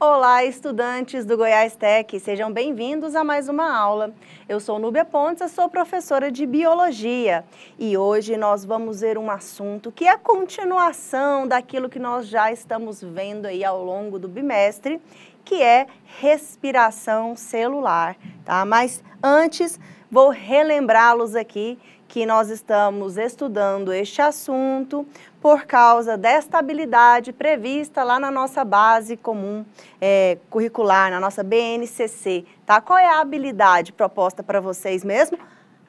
Olá, estudantes do Goiás Tech, sejam bem-vindos a mais uma aula. Eu sou Núbia Pontes, sou professora de Biologia e hoje nós vamos ver um assunto que é a continuação daquilo que nós já estamos vendo aí ao longo do bimestre, que é respiração celular, tá? Mas antes, vou relembrá-los aqui que nós estamos estudando este assunto por causa desta habilidade prevista lá na nossa base comum é, curricular, na nossa BNCC, tá? Qual é a habilidade proposta para vocês mesmo?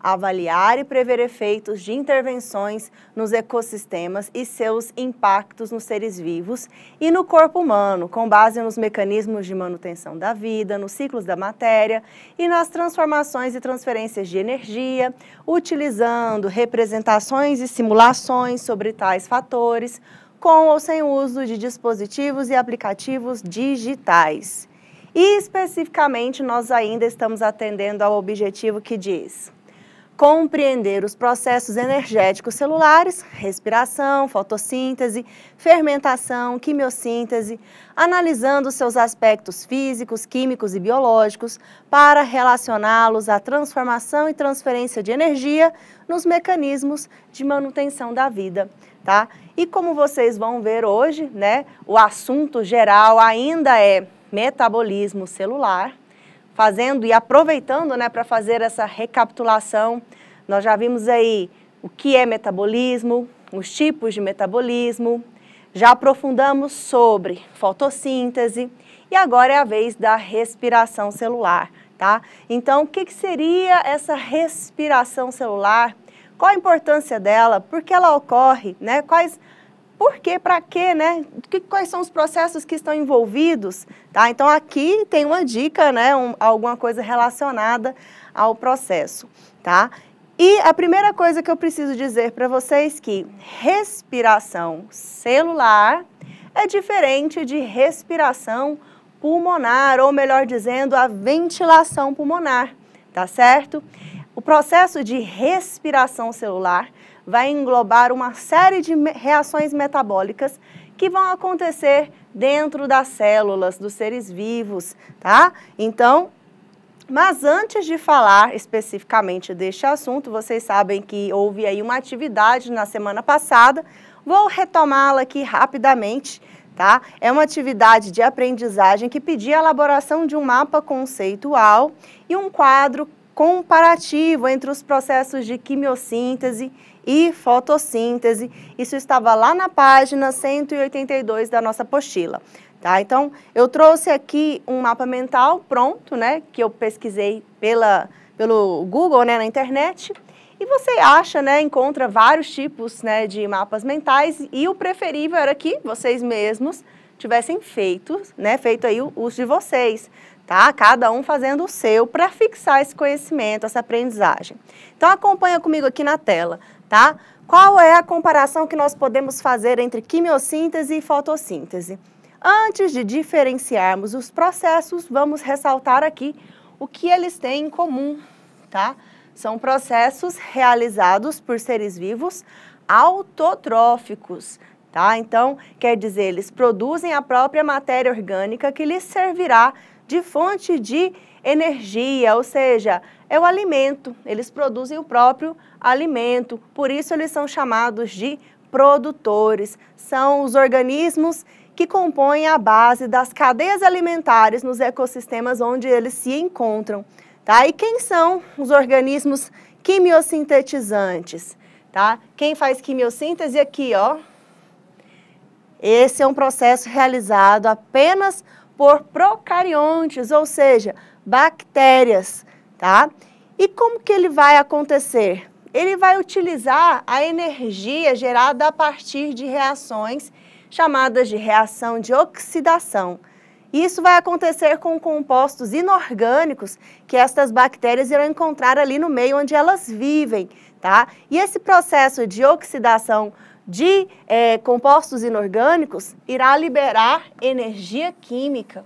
avaliar e prever efeitos de intervenções nos ecossistemas e seus impactos nos seres vivos e no corpo humano, com base nos mecanismos de manutenção da vida, nos ciclos da matéria e nas transformações e transferências de energia, utilizando representações e simulações sobre tais fatores, com ou sem uso de dispositivos e aplicativos digitais. E especificamente, nós ainda estamos atendendo ao objetivo que diz compreender os processos energéticos celulares, respiração, fotossíntese, fermentação, quimiossíntese, analisando seus aspectos físicos, químicos e biológicos para relacioná-los à transformação e transferência de energia nos mecanismos de manutenção da vida. Tá? E como vocês vão ver hoje, né, o assunto geral ainda é metabolismo celular, fazendo e aproveitando né, para fazer essa recapitulação. Nós já vimos aí o que é metabolismo, os tipos de metabolismo, já aprofundamos sobre fotossíntese e agora é a vez da respiração celular, tá? Então, o que, que seria essa respiração celular? Qual a importância dela? Por que ela ocorre? Né? Quais por quê, para quê, né? Que, quais são os processos que estão envolvidos, tá? Então aqui tem uma dica, né? Um, alguma coisa relacionada ao processo, tá? E a primeira coisa que eu preciso dizer para vocês que respiração celular é diferente de respiração pulmonar, ou melhor dizendo, a ventilação pulmonar, tá certo? O processo de respiração celular vai englobar uma série de reações metabólicas que vão acontecer dentro das células dos seres vivos, tá? Então, mas antes de falar especificamente deste assunto, vocês sabem que houve aí uma atividade na semana passada, vou retomá-la aqui rapidamente, tá? É uma atividade de aprendizagem que pedia a elaboração de um mapa conceitual e um quadro comparativo entre os processos de quimiossíntese e fotossíntese. Isso estava lá na página 182 da nossa apostila. Tá? Então, eu trouxe aqui um mapa mental pronto, né, que eu pesquisei pela, pelo Google, né, na internet. E você acha, né, encontra vários tipos, né, de mapas mentais e o preferível era que vocês mesmos tivessem feito, né, feito aí os de vocês, tá? Cada um fazendo o seu para fixar esse conhecimento, essa aprendizagem. Então acompanha comigo aqui na tela tá? Qual é a comparação que nós podemos fazer entre quimiossíntese e fotossíntese? Antes de diferenciarmos os processos, vamos ressaltar aqui o que eles têm em comum, tá? São processos realizados por seres vivos autotróficos, tá? Então, quer dizer, eles produzem a própria matéria orgânica que lhes servirá de fonte de energia, ou seja, é o alimento. Eles produzem o próprio alimento, por isso eles são chamados de produtores. São os organismos que compõem a base das cadeias alimentares nos ecossistemas onde eles se encontram. Tá? E quem são os organismos quimiosintetizantes? Tá? Quem faz quimiossíntese aqui, ó, esse é um processo realizado apenas por por procariontes, ou seja, bactérias, tá? E como que ele vai acontecer? Ele vai utilizar a energia gerada a partir de reações chamadas de reação de oxidação. Isso vai acontecer com compostos inorgânicos que estas bactérias irão encontrar ali no meio onde elas vivem, tá? E esse processo de oxidação de é, compostos inorgânicos irá liberar energia química.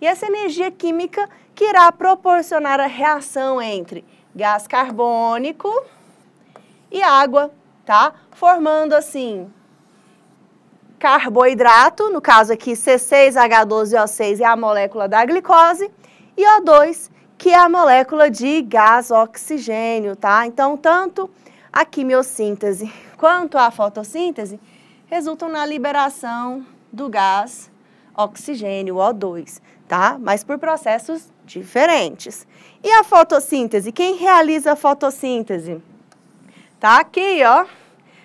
E essa energia química que irá proporcionar a reação entre gás carbônico e água, tá? Formando assim carboidrato, no caso aqui C6H12O6 é a molécula da glicose, e O2, que é a molécula de gás oxigênio, tá? Então, tanto a quimiossíntese quanto à fotossíntese resultam na liberação do gás oxigênio, O2, tá? Mas por processos diferentes. E a fotossíntese? Quem realiza a fotossíntese? Tá aqui, ó,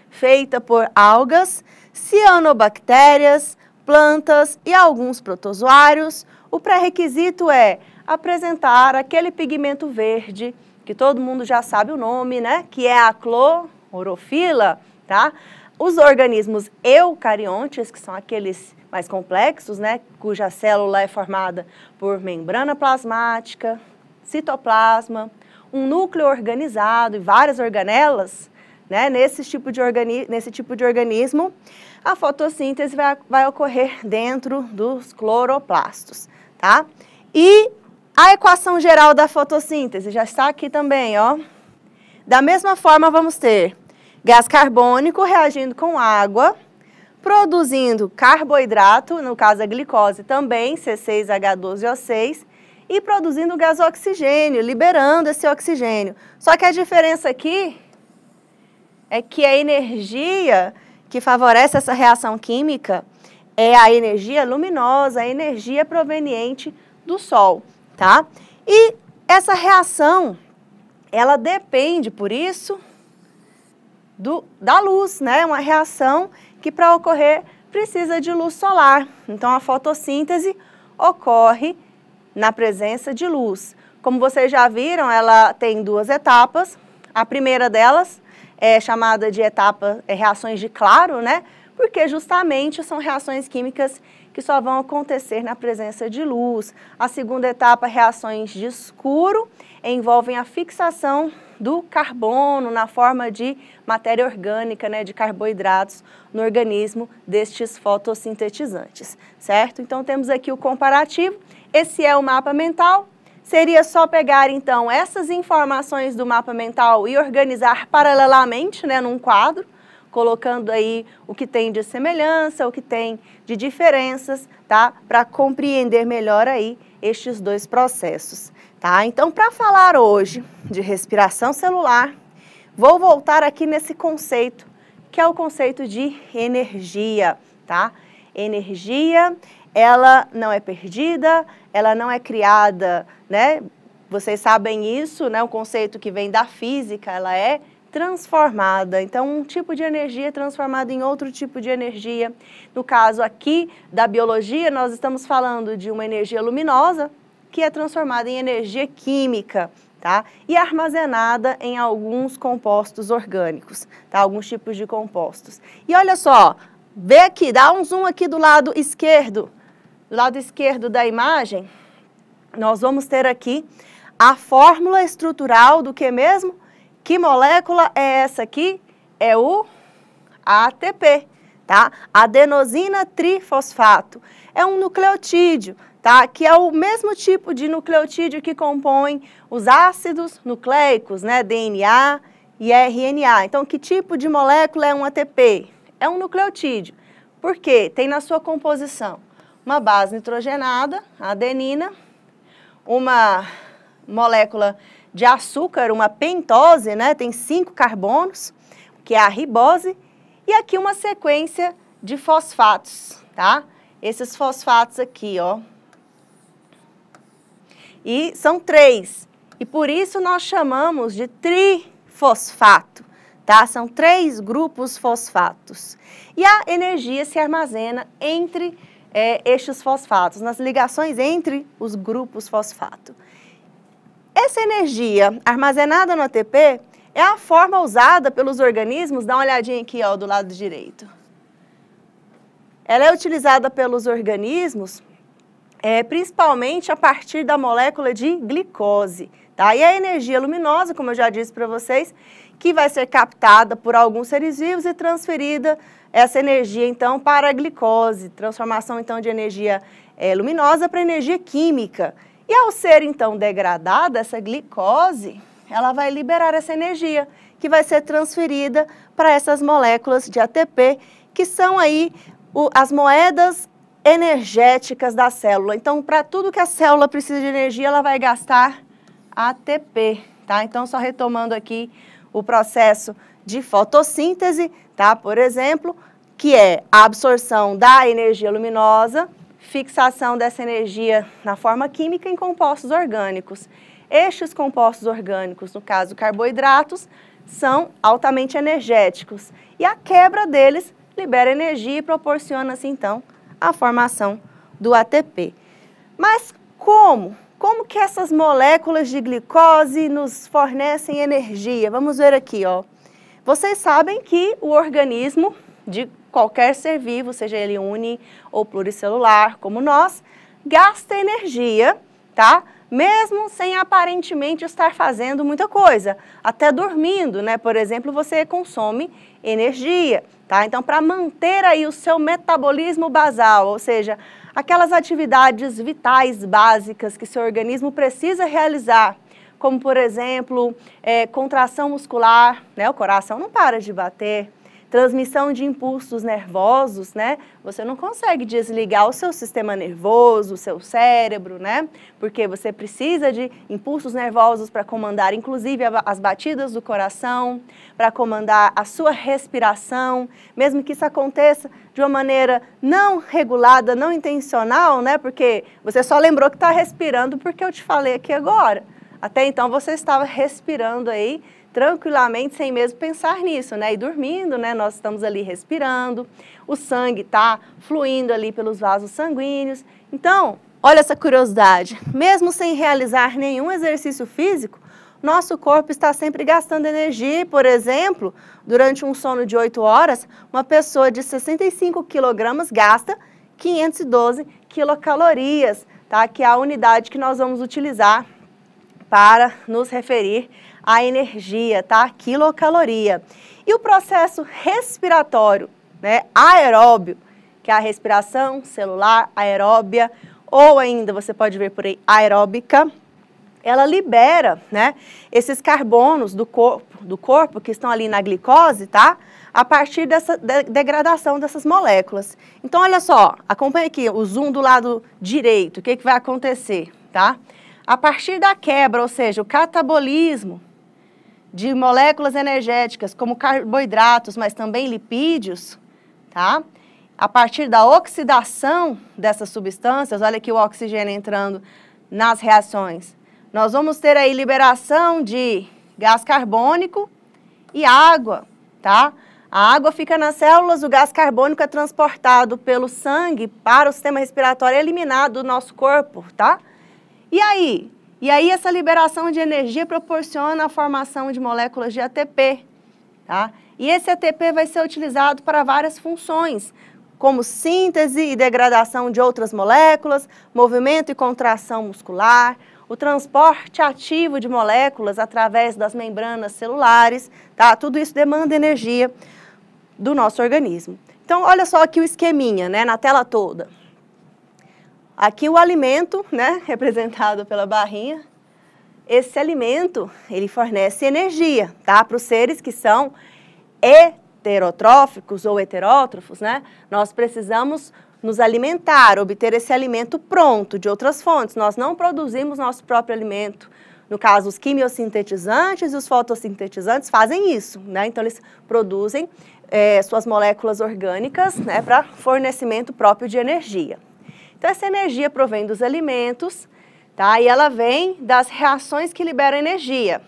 feita por algas, cianobactérias, plantas e alguns protozoários. O pré-requisito é apresentar aquele pigmento verde, que todo mundo já sabe o nome, né? Que é a cloro orofila, tá? Os organismos eucariontes, que são aqueles mais complexos, né, cuja célula é formada por membrana plasmática, citoplasma, um núcleo organizado e várias organelas, né, nesse, tipo de organi nesse tipo de organismo, a fotossíntese vai, vai ocorrer dentro dos cloroplastos, tá? E a equação geral da fotossíntese já está aqui também, ó. Da mesma forma, vamos ter gás carbônico reagindo com água, produzindo carboidrato, no caso a glicose também, C6H12O6, e produzindo gás oxigênio, liberando esse oxigênio. Só que a diferença aqui é que a energia que favorece essa reação química é a energia luminosa, a energia proveniente do Sol, tá? E essa reação ela depende, por isso, do, da luz, né? Uma reação que para ocorrer precisa de luz solar. Então a fotossíntese ocorre na presença de luz. Como vocês já viram, ela tem duas etapas. A primeira delas é chamada de etapa é, reações de claro, né? Porque justamente são reações químicas que só vão acontecer na presença de luz. A segunda etapa, reações de escuro, envolvem a fixação do carbono na forma de matéria orgânica, né, de carboidratos no organismo destes fotossintetizantes, certo? Então temos aqui o comparativo, esse é o mapa mental, seria só pegar então essas informações do mapa mental e organizar paralelamente, né, num quadro, colocando aí o que tem de semelhança, o que tem de diferenças, tá? Para compreender melhor aí estes dois processos, tá? Então, para falar hoje de respiração celular, vou voltar aqui nesse conceito, que é o conceito de energia, tá? Energia, ela não é perdida, ela não é criada, né? Vocês sabem isso, né? O conceito que vem da física, ela é transformada. Então, um tipo de energia é transformada em outro tipo de energia. No caso aqui da biologia, nós estamos falando de uma energia luminosa que é transformada em energia química. Tá? E armazenada em alguns compostos orgânicos, tá? Alguns tipos de compostos. E olha só, vê aqui, dá um zoom aqui do lado esquerdo, do lado esquerdo da imagem, nós vamos ter aqui a fórmula estrutural do que mesmo? Que molécula é essa aqui? É o ATP, tá? Adenosina trifosfato. É um nucleotídeo, tá? Que é o mesmo tipo de nucleotídeo que compõe os ácidos nucleicos, né? DNA e RNA. Então, que tipo de molécula é um ATP? É um nucleotídeo. Por quê? Tem na sua composição uma base nitrogenada, adenina, uma molécula de açúcar, uma pentose, né? Tem cinco carbonos, que é a ribose, e aqui uma sequência de fosfatos, tá? Esses fosfatos aqui, ó. E são três. E por isso nós chamamos de trifosfato, tá? São três grupos fosfatos. E a energia se armazena entre é, estes fosfatos, nas ligações entre os grupos fosfato. Essa energia armazenada no ATP é a forma usada pelos organismos, dá uma olhadinha aqui ó, do lado direito. Ela é utilizada pelos organismos é, principalmente a partir da molécula de glicose. Tá? E a energia luminosa, como eu já disse para vocês, que vai ser captada por alguns seres vivos e transferida essa energia então para a glicose, transformação então de energia é, luminosa para energia química. E ao ser então degradada essa glicose, ela vai liberar essa energia que vai ser transferida para essas moléculas de ATP, que são aí o, as moedas energéticas da célula. Então, para tudo que a célula precisa de energia, ela vai gastar ATP, tá? Então, só retomando aqui o processo de fotossíntese, tá? Por exemplo, que é a absorção da energia luminosa fixação dessa energia na forma química em compostos orgânicos. Estes compostos orgânicos, no caso carboidratos, são altamente energéticos e a quebra deles libera energia e proporciona-se então a formação do ATP. Mas como? Como que essas moléculas de glicose nos fornecem energia? Vamos ver aqui, ó. Vocês sabem que o organismo de qualquer ser vivo, seja ele uni ou pluricelular, como nós, gasta energia, tá? Mesmo sem aparentemente estar fazendo muita coisa, até dormindo, né? Por exemplo, você consome energia, tá? Então, para manter aí o seu metabolismo basal, ou seja, aquelas atividades vitais básicas que seu organismo precisa realizar, como por exemplo, é, contração muscular, né? O coração não para de bater, transmissão de impulsos nervosos, né? Você não consegue desligar o seu sistema nervoso, o seu cérebro, né? Porque você precisa de impulsos nervosos para comandar, inclusive, as batidas do coração, para comandar a sua respiração, mesmo que isso aconteça de uma maneira não regulada, não intencional, né? Porque você só lembrou que está respirando porque eu te falei aqui agora. Até então você estava respirando aí tranquilamente sem mesmo pensar nisso, né? E dormindo, né? Nós estamos ali respirando, o sangue está fluindo ali pelos vasos sanguíneos. Então, olha essa curiosidade. Mesmo sem realizar nenhum exercício físico, nosso corpo está sempre gastando energia. Por exemplo, durante um sono de 8 horas, uma pessoa de 65 quilogramas gasta 512 quilocalorias, tá? que é a unidade que nós vamos utilizar para nos referir a energia, tá? quilocaloria. E o processo respiratório, né? Aeróbio, que é a respiração celular aeróbia, ou ainda você pode ver por aí aeróbica, ela libera, né, esses carbonos do corpo, do corpo que estão ali na glicose, tá? A partir dessa de degradação dessas moléculas. Então, olha só, acompanha aqui o zoom do lado direito, o que, que vai acontecer, tá? A partir da quebra, ou seja, o catabolismo de moléculas energéticas, como carboidratos, mas também lipídios, tá? A partir da oxidação dessas substâncias, olha aqui o oxigênio entrando nas reações, nós vamos ter aí liberação de gás carbônico e água, tá? A água fica nas células, o gás carbônico é transportado pelo sangue para o sistema respiratório é eliminado do nosso corpo, tá? E aí, e aí essa liberação de energia proporciona a formação de moléculas de ATP, tá? E esse ATP vai ser utilizado para várias funções, como síntese e degradação de outras moléculas, movimento e contração muscular, o transporte ativo de moléculas através das membranas celulares, tá? Tudo isso demanda energia do nosso organismo. Então, olha só aqui o esqueminha, né, na tela toda. Aqui o alimento, né, representado pela barrinha, esse alimento, ele fornece energia, tá? Para os seres que são heterotróficos ou heterótrofos, né? Nós precisamos nos alimentar, obter esse alimento pronto de outras fontes. Nós não produzimos nosso próprio alimento. No caso, os quimiosintetizantes e os fotossintetizantes fazem isso, né? Então, eles produzem é, suas moléculas orgânicas né, para fornecimento próprio de energia. Então, essa energia provém dos alimentos, tá? E ela vem das reações que liberam energia.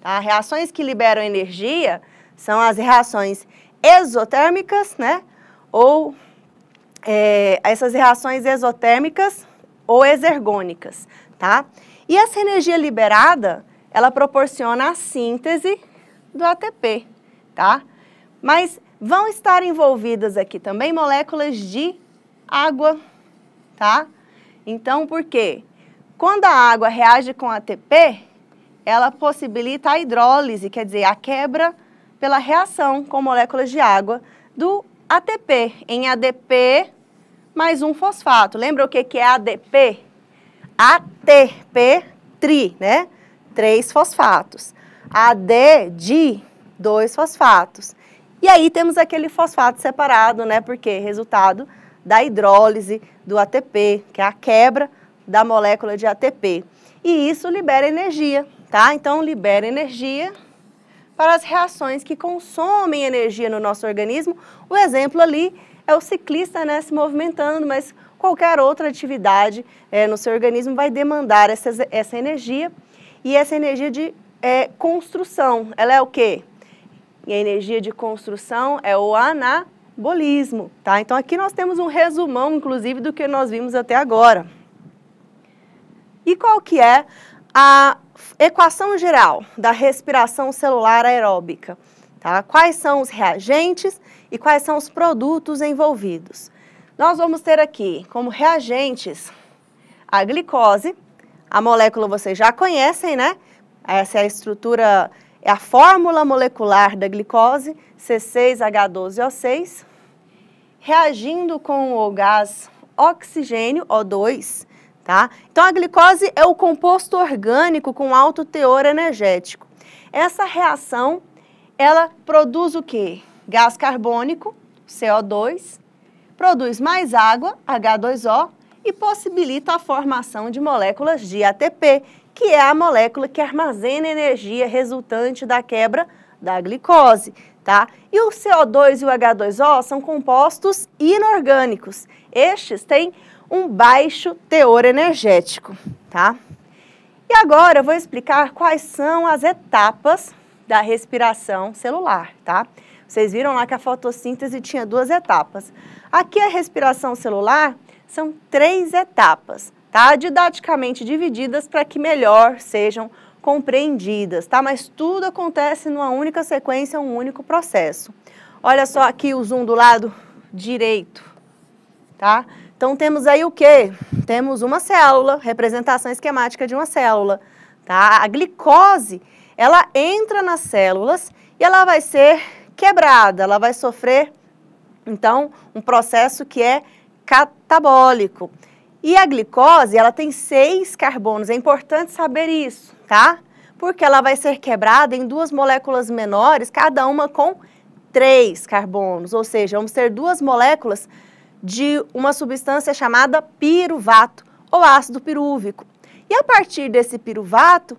Tá? Reações que liberam energia são as reações exotérmicas, né? Ou é, essas reações exotérmicas ou exergônicas, tá? E essa energia liberada, ela proporciona a síntese do ATP, tá? Mas vão estar envolvidas aqui também moléculas de água, tá? Então, por quê? Quando a água reage com ATP, ela possibilita a hidrólise, quer dizer, a quebra pela reação com moléculas de água do ATP em ADP mais um fosfato. Lembra o que, que é ADP? ATP, tri, né? Três fosfatos. AD, di, dois fosfatos. E aí temos aquele fosfato separado, né? Porque resultado da hidrólise do ATP, que é a quebra da molécula de ATP. E isso libera energia, tá? Então libera energia para as reações que consomem energia no nosso organismo. O exemplo ali é o ciclista né, se movimentando, mas qualquer outra atividade é, no seu organismo vai demandar essa, essa energia. E essa energia de é, construção, ela é o quê? E a energia de construção é o ANA bolismo, tá? Então aqui nós temos um resumão, inclusive, do que nós vimos até agora. E qual que é a equação geral da respiração celular aeróbica? Tá? Quais são os reagentes e quais são os produtos envolvidos? Nós vamos ter aqui como reagentes a glicose, a molécula vocês já conhecem, né? Essa é a estrutura, é a fórmula molecular da glicose, C6H12O6, reagindo com o gás oxigênio, O2, tá? Então, a glicose é o composto orgânico com alto teor energético. Essa reação, ela produz o quê? Gás carbônico, CO2, produz mais água, H2O, e possibilita a formação de moléculas de ATP, que é a molécula que armazena energia resultante da quebra da glicose tá? E o CO2 e o H2O são compostos inorgânicos. Estes têm um baixo teor energético, tá? E agora eu vou explicar quais são as etapas da respiração celular, tá? Vocês viram lá que a fotossíntese tinha duas etapas. Aqui a respiração celular são três etapas, tá? Didaticamente divididas para que melhor sejam compreendidas, tá? Mas tudo acontece numa única sequência, um único processo. Olha só aqui o zoom do lado direito, tá? Então temos aí o que? Temos uma célula, representação esquemática de uma célula, tá? A glicose, ela entra nas células e ela vai ser quebrada, ela vai sofrer, então, um processo que é catabólico. E a glicose, ela tem seis carbonos, é importante saber isso, tá? Porque ela vai ser quebrada em duas moléculas menores, cada uma com três carbonos, ou seja, vamos ter duas moléculas de uma substância chamada piruvato ou ácido pirúvico. E a partir desse piruvato,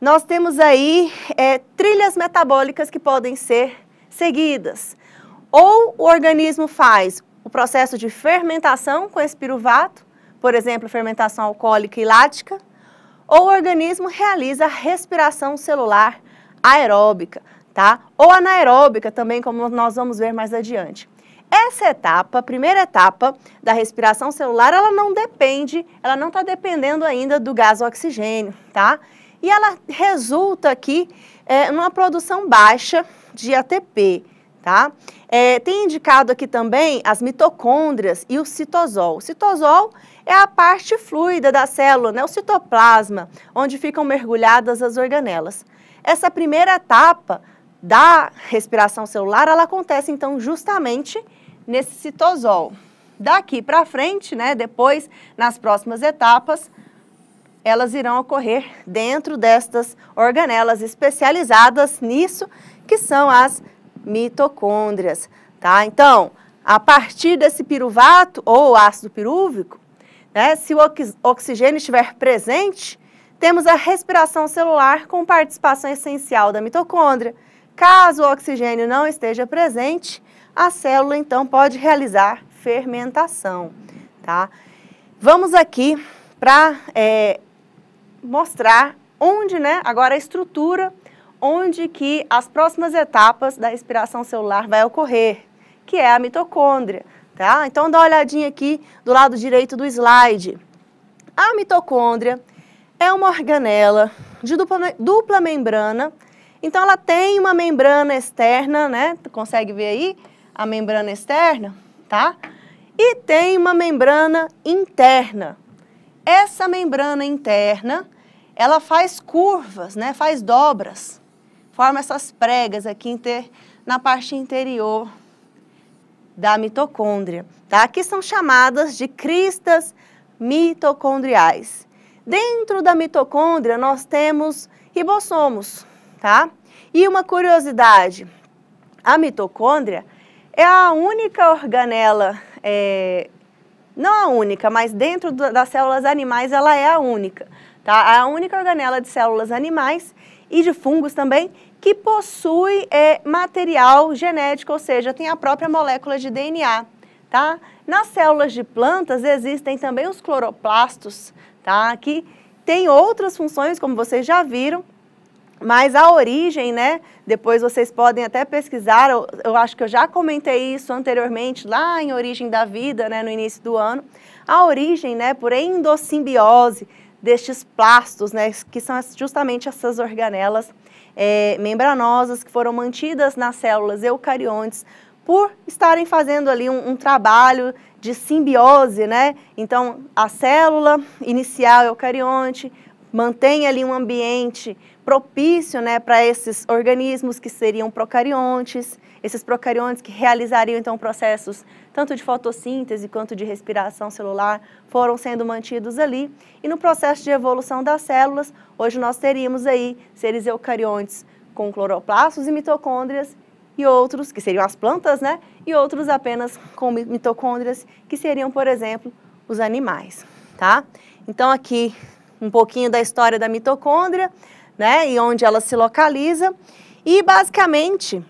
nós temos aí é, trilhas metabólicas que podem ser seguidas. Ou o organismo faz o processo de fermentação com esse piruvato, por exemplo, fermentação alcoólica e lática, ou o organismo realiza a respiração celular aeróbica, tá? Ou anaeróbica também, como nós vamos ver mais adiante. Essa etapa, a primeira etapa da respiração celular, ela não depende, ela não está dependendo ainda do gás oxigênio, tá? E ela resulta aqui é, numa produção baixa de ATP, tá? É, tem indicado aqui também as mitocôndrias e o citosol. O citosol é a parte fluida da célula, né, o citoplasma, onde ficam mergulhadas as organelas. Essa primeira etapa da respiração celular, ela acontece então justamente nesse citosol. Daqui para frente, né, depois, nas próximas etapas, elas irão ocorrer dentro destas organelas especializadas nisso, que são as mitocôndrias, tá? Então, a partir desse piruvato ou ácido pirúvico, né? Se o oxigênio estiver presente, temos a respiração celular com participação essencial da mitocôndria. Caso o oxigênio não esteja presente, a célula então pode realizar fermentação. Tá? Vamos aqui para é, mostrar onde, né, agora a estrutura, onde que as próximas etapas da respiração celular vai ocorrer, que é a mitocôndria. Tá? Então dá uma olhadinha aqui do lado direito do slide. A mitocôndria é uma organela de dupla, dupla membrana. Então ela tem uma membrana externa, né? consegue ver aí a membrana externa, tá? E tem uma membrana interna. Essa membrana interna, ela faz curvas, né? Faz dobras. Forma essas pregas aqui na parte interior da mitocôndria, tá? que são chamadas de cristas mitocondriais. Dentro da mitocôndria nós temos ribossomos, tá? E uma curiosidade, a mitocôndria é a única organela, é, não a única, mas dentro das células animais ela é a única, tá? a única organela de células animais e de fungos também que possui é, material genético, ou seja, tem a própria molécula de DNA. Tá? Nas células de plantas existem também os cloroplastos, tá? que têm outras funções, como vocês já viram, mas a origem, né? Depois vocês podem até pesquisar, eu, eu, acho que eu já comentei isso anteriormente, lá em Origem da Vida, né, no início do ano. A origem, né, por endossimbiose destes plastos, né, que são justamente essas organelas é, membranosas que foram mantidas nas células eucariontes por estarem fazendo ali um, um, trabalho de simbiose, né? Então, a célula inicial eucarionte mantém ali um ambiente propício, né, para esses organismos que seriam procariontes, esses procariontes que realizariam então processos tanto de fotossíntese quanto de respiração celular, foram sendo mantidos ali. E no processo de evolução das células, hoje nós teríamos aí seres eucariontes com cloroplastos e mitocôndrias e outros, que seriam as plantas, né? E outros apenas com mitocôndrias, que seriam, por exemplo, os animais, tá? Então aqui um pouquinho da história da mitocôndria, né? E onde ela se localiza. E basicamente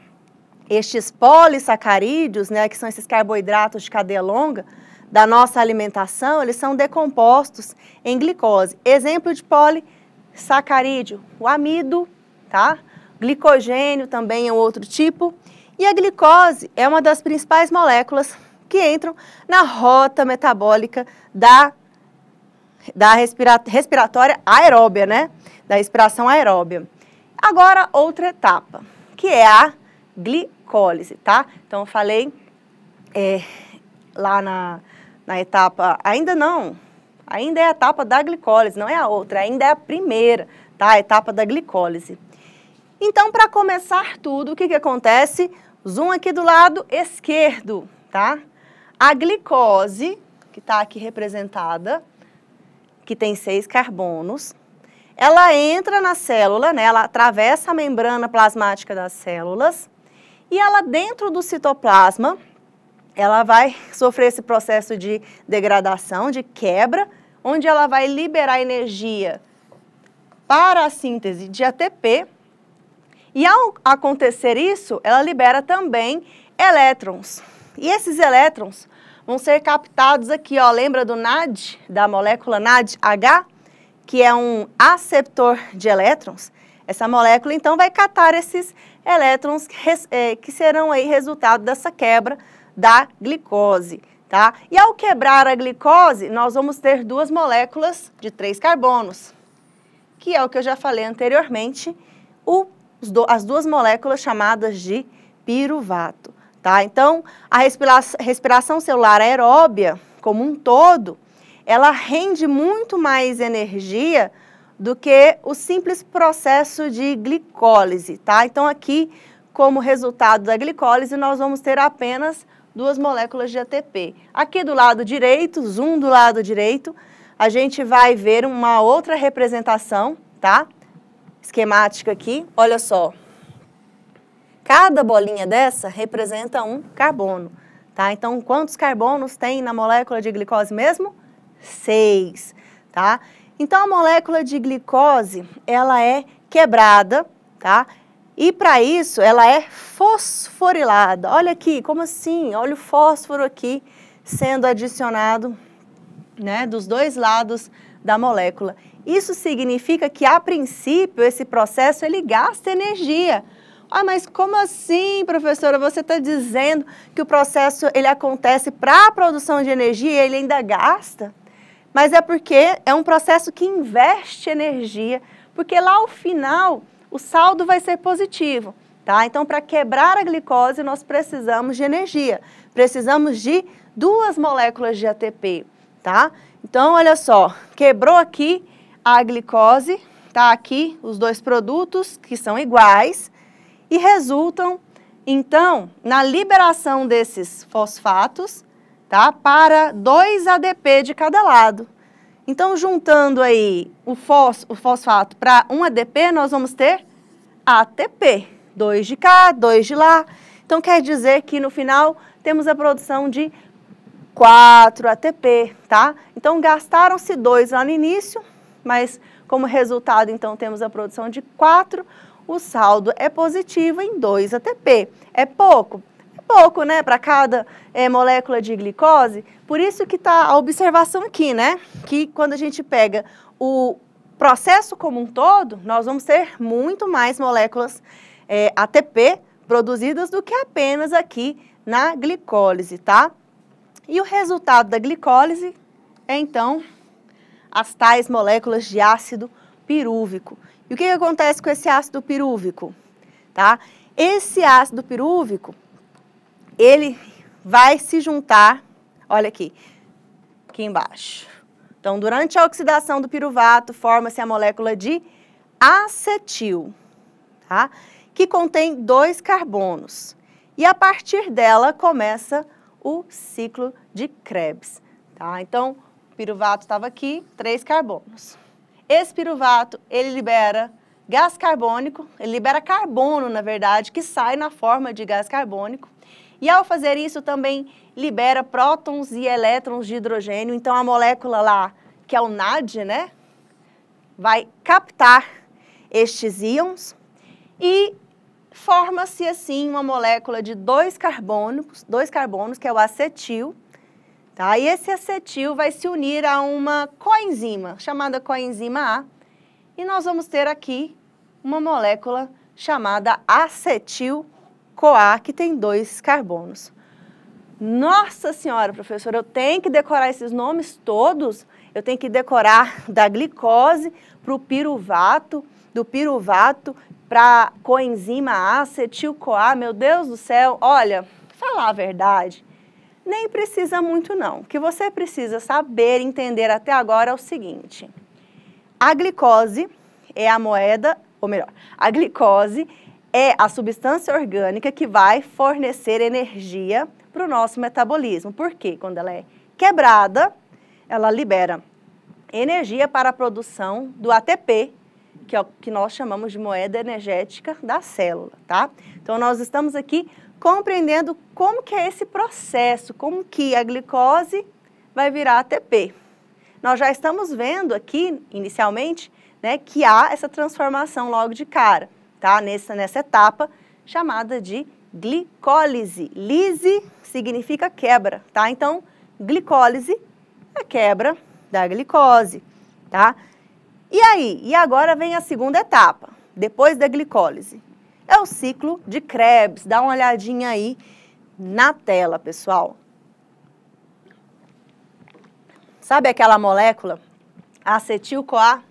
estes polissacarídeos, né, que são esses carboidratos de cadeia longa da nossa alimentação, eles são decompostos em glicose. Exemplo de polissacarídeo, o amido, tá? Glicogênio também é um outro tipo. E a glicose é uma das principais moléculas que entram na rota metabólica da, da respira, respiratória aeróbia, né? Da respiração aeróbia. Agora, outra etapa, que é a glicólise, tá? Então, eu falei é, lá na, na etapa, ainda não, ainda é a etapa da glicólise, não é a outra, ainda é a primeira, tá? A etapa da glicólise. Então, para começar tudo, o que, que acontece? Zoom aqui do lado esquerdo, tá? A glicose, que está aqui representada, que tem seis carbonos, ela entra na célula, né? ela atravessa a membrana plasmática das células e ela dentro do citoplasma, ela vai sofrer esse processo de degradação, de quebra, onde ela vai liberar energia para a síntese de ATP. E ao acontecer isso, ela libera também elétrons. E esses elétrons vão ser captados aqui, ó, lembra do NAD, da molécula NADH, que é um aceptor de elétrons? Essa molécula então vai catar esses elétrons elétrons é, que, serão aí resultado dessa quebra da glicose. Tá? E ao quebrar a glicose, nós vamos ter duas moléculas de três carbonos, que é o que eu já falei anteriormente, o, as duas moléculas chamadas de piruvato. Tá? Então, a respiração celular aeróbia, como um todo, ela rende muito mais energia do que o simples processo de glicólise, tá? Então aqui, como resultado da glicólise, nós vamos ter apenas duas moléculas de ATP. Aqui do lado direito, zoom do lado direito, a gente vai ver uma outra representação, tá? Esquemática aqui, olha só. Cada bolinha dessa representa um carbono, tá? Então, quantos carbonos tem na molécula de glicose mesmo? Seis, tá? Então a molécula de glicose, ela é quebrada, tá? E para isso ela é fosforilada. Olha aqui, como assim? Olha o fósforo aqui sendo adicionado, né, dos dois lados da molécula. Isso significa que a princípio esse processo ele gasta energia. Ah, mas como assim, professora? Você está dizendo que o processo ele acontece para a produção de energia e ele ainda gasta? mas é porque é um processo que investe energia, porque lá ao final o saldo vai ser positivo. Tá? Então, para quebrar a glicose, nós precisamos de energia. Precisamos de duas moléculas de ATP. Tá? Então, olha só, quebrou aqui a glicose, tá aqui os dois produtos que são iguais e resultam, então, na liberação desses fosfatos tá? Para 2 ADP de cada lado. Então, juntando aí o, fos, o fosfato para 1 um ADP, nós vamos ter ATP. 2 de cá, 2 de lá. Então, quer dizer que no final temos a produção de 4 ATP, tá? Então, gastaram-se 2 lá no início, mas como resultado, então, temos a produção de 4. O saldo é positivo em 2 ATP. É pouco? pouco, né, para cada é, molécula de glicose. Por isso que está a observação aqui, né, que quando a gente pega o processo como um todo, nós vamos ter muito mais moléculas é, ATP produzidas do que apenas aqui na glicólise, tá? E o resultado da glicólise é, então, as tais moléculas de ácido pirúvico. E o que, que acontece com esse ácido pirúvico? Tá? Esse ácido pirúvico, ele vai se juntar, olha aqui, aqui embaixo. Então, durante a oxidação do piruvato, forma-se a molécula de acetil, tá? que contém dois carbonos. E a partir dela começa o ciclo de Krebs. Tá? Então, o piruvato estava aqui, três carbonos. Esse piruvato, ele libera gás carbônico, ele libera carbono, na verdade, que sai na forma de gás carbônico. E ao fazer isso também libera prótons e elétrons de hidrogênio. Então a molécula lá, que é o NAD, né, vai captar estes íons e forma-se assim uma molécula de dois carbonos, dois carbonos que é o acetil, tá? E esse acetil vai se unir a uma coenzima chamada coenzima A, e nós vamos ter aqui uma molécula chamada acetil CoA que tem dois carbonos. Nossa Senhora, professor, eu tenho que decorar esses nomes todos? Eu tenho que decorar da glicose para o piruvato, do piruvato para coenzima acetil-CoA. Meu Deus do céu, olha, falar a verdade, nem precisa muito não. O que você precisa saber, entender até agora é o seguinte. A glicose é a moeda, ou melhor, a glicose é a substância orgânica que vai fornecer energia para o nosso metabolismo. Porque quando ela é quebrada, ela libera energia para a produção do ATP, que é o que nós chamamos de moeda energética da célula, tá? Então nós estamos aqui compreendendo como que é esse processo, como que a glicose vai virar ATP. Nós já estamos vendo aqui, inicialmente, né, que há essa transformação logo de cara tá? Nessa, nessa etapa, chamada de glicólise. Lise significa quebra, tá? Então, glicólise é a quebra da glicose, tá? E aí? E agora vem a segunda etapa, depois da glicólise. É o ciclo de Krebs. Dá uma olhadinha aí na tela, pessoal. Sabe aquela molécula acetil-CoA?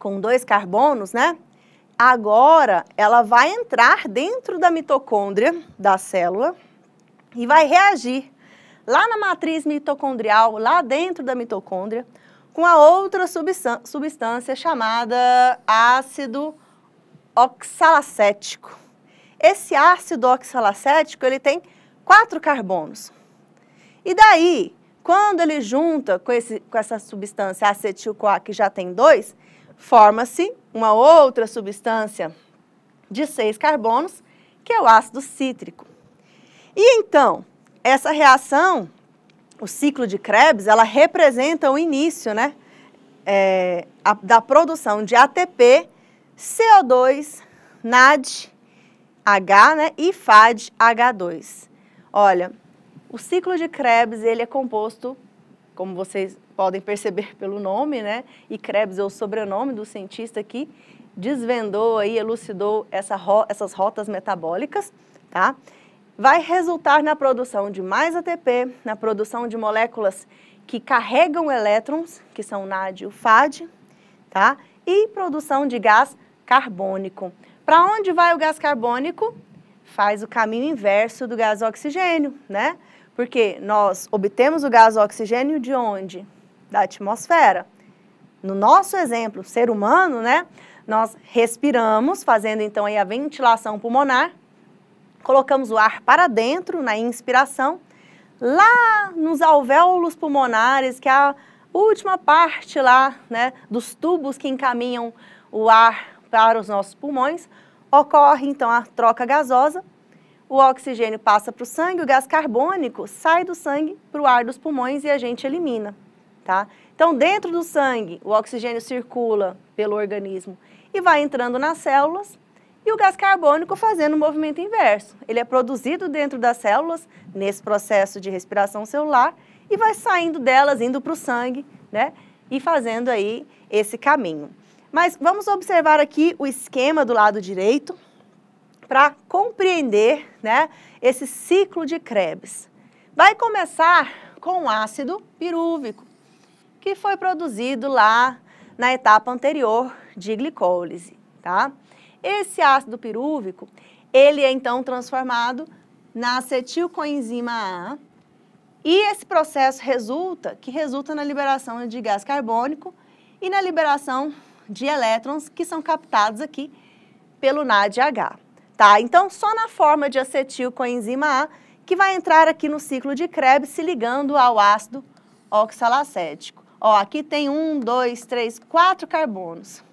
com dois carbonos, né? Agora ela vai entrar dentro da mitocôndria da célula e vai reagir lá na matriz mitocondrial, lá dentro da mitocôndria, com a outra substância chamada ácido oxalacético. Esse ácido oxalacético, ele tem quatro carbonos. E daí, quando ele junta com, esse, com essa substância acetil-CoA que já tem dois, forma-se uma outra substância de seis carbonos, que é o ácido cítrico. E então, essa reação, o ciclo de Krebs, ela representa o início né, é, a, da produção de ATP, CO2, NAD, H né, e FADH2. Olha, o ciclo de Krebs ele é composto, como vocês podem perceber pelo nome, né? E Krebs é o sobrenome do cientista que desvendou aí, elucidou essa ro essas rotas metabólicas, tá? Vai resultar na produção de mais ATP, na produção de moléculas que carregam elétrons, que são NAD e o FAD, tá? E produção de gás carbônico. Para onde vai o gás carbônico? Faz o caminho inverso do gás oxigênio, né? Porque nós obtemos o gás oxigênio de onde? da atmosfera. No nosso exemplo, ser humano, né? Nós respiramos, fazendo então aí a ventilação pulmonar, colocamos o ar para dentro na inspiração, lá nos alvéolos pulmonares, que é a última parte lá, né, dos tubos que encaminham o ar para os nossos pulmões, ocorre então a troca gasosa, o oxigênio passa para o sangue, o gás carbônico sai do sangue para o ar dos pulmões e a gente elimina tá? Então, dentro do sangue, o oxigênio circula pelo organismo e vai entrando nas células e o gás carbônico fazendo o um movimento inverso. Ele é produzido dentro das células, nesse processo de respiração celular, e vai saindo delas, indo para o sangue, né? E fazendo aí esse caminho. Mas vamos observar aqui o esquema do lado direito para compreender né, esse ciclo de Krebs. Vai começar com o ácido pirúvico que foi produzido lá na etapa anterior de glicólise, tá? Esse ácido pirúvico, ele é então transformado na acetilcoenzima A e esse processo resulta, que resulta na liberação de gás carbônico e na liberação de elétrons que são captados aqui pelo NADH, tá? Então, só na forma de acetilcoenzima A que vai entrar aqui no ciclo de Krebs se ligando ao ácido oxalacético. Ó, aqui tem um, dois, três, quatro carbonos.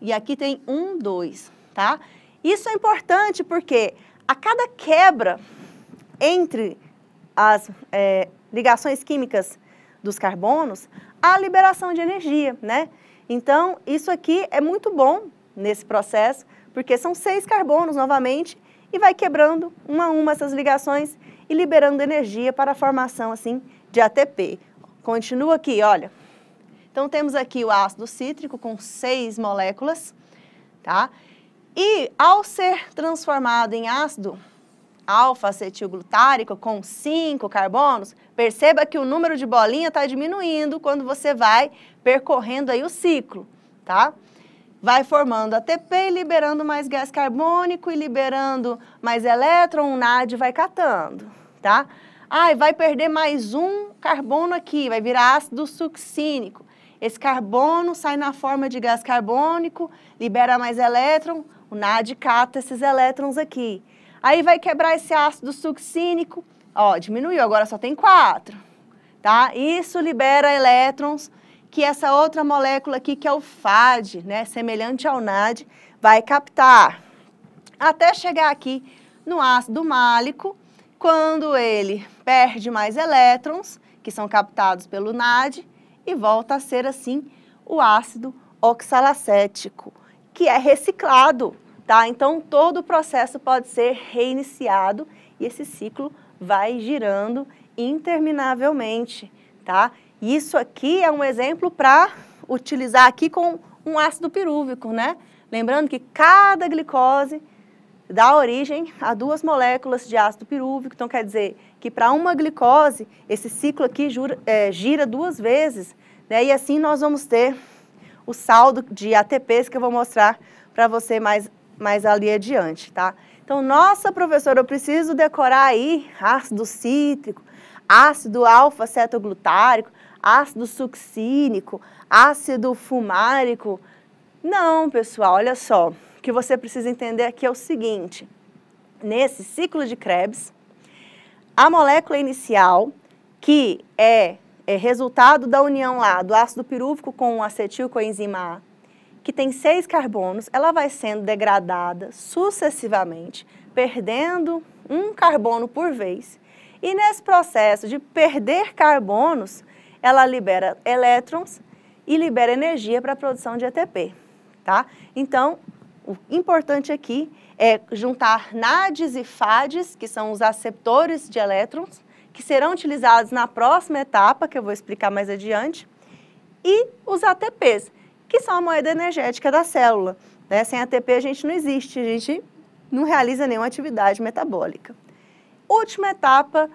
E aqui tem um, dois, tá? Isso é importante porque a cada quebra entre as é, ligações químicas dos carbonos, há liberação de energia, né? Então, isso aqui é muito bom nesse processo, porque são seis carbonos novamente e vai quebrando uma a uma essas ligações e liberando energia para a formação, assim, de ATP. Continua aqui, olha. Então, temos aqui o ácido cítrico com seis moléculas, tá? E ao ser transformado em ácido alfa-acetilglutárico com cinco carbonos, perceba que o número de bolinha está diminuindo quando você vai percorrendo aí o ciclo, tá? Vai formando ATP, liberando mais gás carbônico e liberando mais elétron, o NAD vai catando, tá? Ah, e vai perder mais um carbono aqui, vai virar ácido succínico. Esse carbono sai na forma de gás carbônico, libera mais elétron, o NAD cata esses elétrons aqui. Aí vai quebrar esse ácido succínico, ó, diminuiu, agora só tem quatro, tá? Isso libera elétrons que essa outra molécula aqui, que é o FAD, né, semelhante ao NAD, vai captar. Até chegar aqui no ácido málico, quando ele perde mais elétrons, que são captados pelo NAD, e volta a ser assim o ácido oxalacético, que é reciclado, tá? Então todo o processo pode ser reiniciado e esse ciclo vai girando interminavelmente, tá? Isso aqui é um exemplo para utilizar aqui com um ácido pirúvico, né? Lembrando que cada glicose dá origem a duas moléculas de ácido pirúvico, então quer dizer que para uma glicose, esse ciclo aqui jura, é, gira duas vezes, né? E assim nós vamos ter o saldo de ATPs que eu vou mostrar para você mais, mais ali adiante, tá? Então, nossa, professora, eu preciso decorar aí ácido cítrico, ácido alfa-cetoglutárico, ácido succínico, ácido fumárico. Não, pessoal, olha só. O que você precisa entender aqui é o seguinte. Nesse ciclo de Krebs, a molécula inicial, que é, é resultado da união lá do ácido pirúvico com o acetilcoenzima A, que tem seis carbonos, ela vai sendo degradada sucessivamente, perdendo um carbono por vez. E nesse processo de perder carbonos, ela libera elétrons e libera energia para a produção de ATP, tá? Então, o importante aqui é juntar NADs e FADs, que são os aceptores de elétrons, que serão utilizados na próxima etapa, que eu vou explicar mais adiante, e os ATPs, que são a moeda energética da célula. Né? Sem ATP a gente não existe, a gente não realiza nenhuma atividade metabólica. Última etapa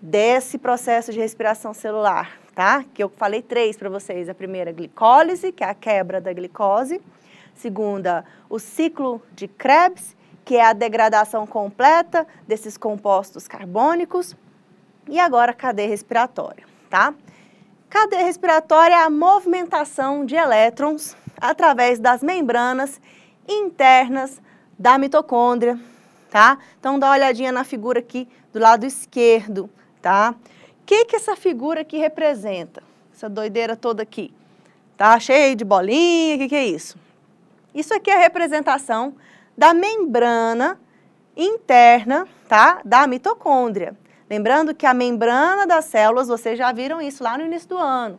desse processo de respiração celular, tá? Que eu falei três para vocês. A primeira, a glicólise, que é a quebra da glicose. Segunda, o ciclo de Krebs, que é a degradação completa desses compostos carbônicos. E agora, a cadeia respiratória, tá? Cadeia respiratória é a movimentação de elétrons através das membranas internas da mitocôndria, tá? Então dá uma olhadinha na figura aqui do lado esquerdo, tá? O que que essa figura aqui representa? Essa doideira toda aqui, tá? Cheia de bolinha, o que que é isso? Isso aqui é a representação da membrana interna, tá? Da mitocôndria. Lembrando que a membrana das células, vocês já viram isso lá no início do ano.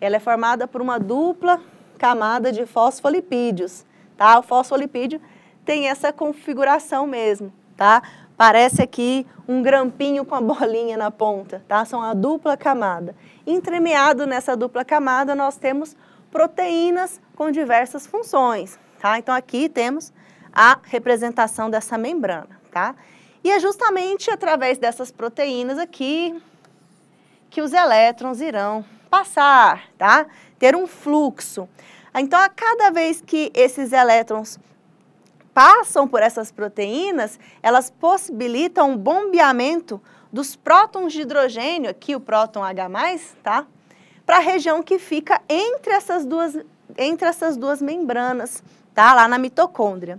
Ela é formada por uma dupla camada de fosfolipídios, tá? O fosfolipídio tem essa configuração mesmo, tá? Parece aqui um grampinho com a bolinha na ponta, tá? São a dupla camada. Entremeado nessa dupla camada, nós temos proteínas com diversas funções. Tá? Então aqui temos a representação dessa membrana, tá? E é justamente através dessas proteínas aqui que os elétrons irão passar, tá? Ter um fluxo. Então, a cada vez que esses elétrons passam por essas proteínas, elas possibilitam um bombeamento dos prótons de hidrogênio, aqui o próton H+, tá? Para a região que fica entre essas duas, entre essas duas membranas, tá? Lá na mitocôndria.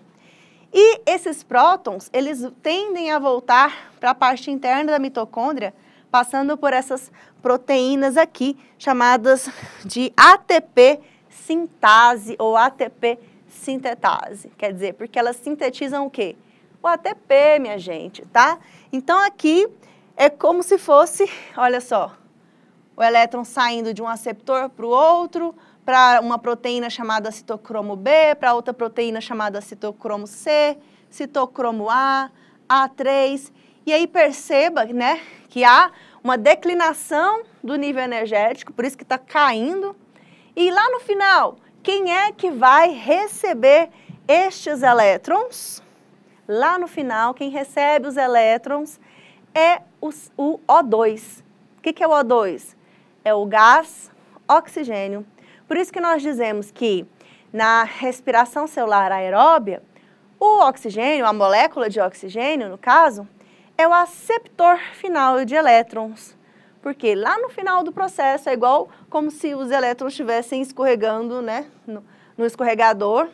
E esses prótons, eles tendem a voltar para a parte interna da mitocôndria, passando por essas proteínas aqui, chamadas de ATP sintase ou ATP sintetase. Quer dizer, porque elas sintetizam o quê? O ATP, minha gente, tá? Então aqui é como se fosse, olha só, o elétron saindo de um aceptor para o outro, para uma proteína chamada citocromo B, para outra proteína chamada citocromo C, citocromo A, A3. E aí perceba né, que há uma declinação do nível energético, por isso que está caindo. E lá no final, quem é que vai receber estes elétrons? Lá no final, quem recebe os elétrons é os, o O2. O que, que é o O2? É o gás oxigênio por isso que nós dizemos que na respiração celular aeróbia, o oxigênio, a molécula de oxigênio, no caso, é o aceptor final de elétrons. Porque lá no final do processo é igual como se os elétrons estivessem escorregando né, no, no escorregador.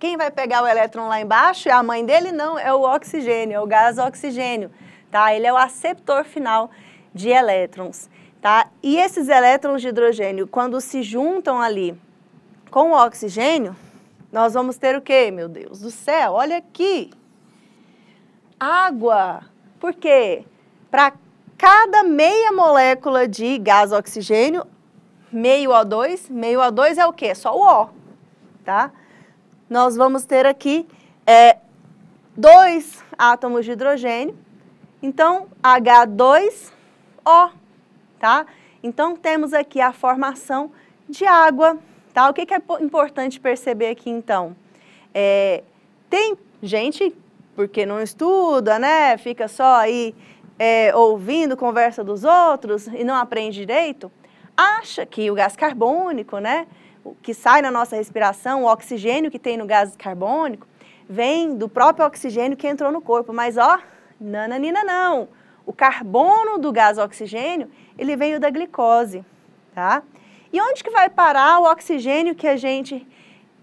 Quem vai pegar o elétron lá embaixo é a mãe dele? Não, é o oxigênio, é o gás oxigênio. Tá? Ele é o aceptor final de elétrons. Tá? E esses elétrons de hidrogênio, quando se juntam ali com o oxigênio, nós vamos ter o quê, meu Deus do céu? Olha aqui! Água! Por quê? Para cada meia molécula de gás oxigênio, meio O2, meio O2 é o quê? Só o O, tá? Nós vamos ter aqui é, dois átomos de hidrogênio, então H2O tá? Então temos aqui a formação de água, tá? O que, que é importante perceber aqui então? É, tem gente, porque não estuda, né? Fica só aí é, ouvindo conversa dos outros e não aprende direito, acha que o gás carbônico, né? O que sai na nossa respiração, o oxigênio que tem no gás carbônico, vem do próprio oxigênio que entrou no corpo. Mas ó, nananina não! O carbono do gás oxigênio, ele veio da glicose, tá? E onde que vai parar o oxigênio que a gente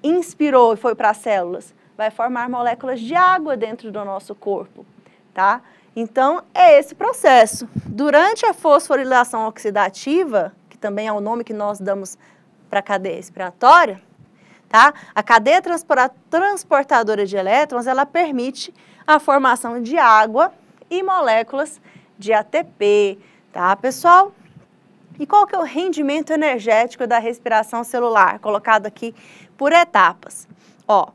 inspirou e foi para as células? Vai formar moléculas de água dentro do nosso corpo, tá? Então, é esse processo. Durante a fosforilação oxidativa, que também é o nome que nós damos para a cadeia respiratória, Tá? A cadeia transportadora de elétrons, ela permite a formação de água e moléculas de ATP, tá, pessoal? E qual que é o rendimento energético da respiração celular, colocado aqui por etapas? Ó,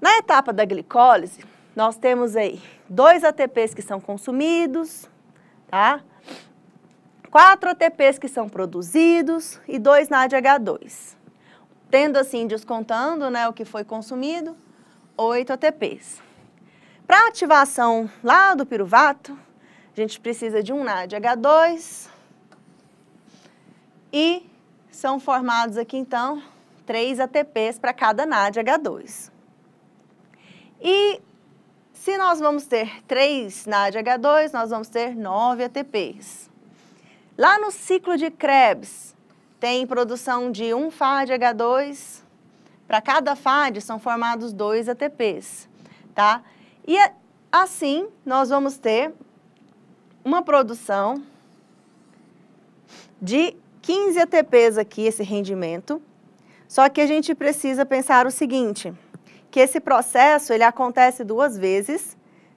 na etapa da glicólise, nós temos aí dois ATPs que são consumidos, tá? Quatro ATPs que são produzidos e dois NADH2. Tendo assim, descontando né, o que foi consumido, oito ATPs. Para ativação lá do piruvato, gente precisa de um NADH2 e são formados aqui, então, três ATPs para cada NADH2. E se nós vamos ter três NADH2, nós vamos ter nove ATPs. Lá no ciclo de Krebs, tem produção de um FADH2. Para cada FAD, são formados dois ATPs, tá? E assim, nós vamos ter uma produção de 15 ATPs aqui, esse rendimento. Só que a gente precisa pensar o seguinte, que esse processo ele acontece duas vezes,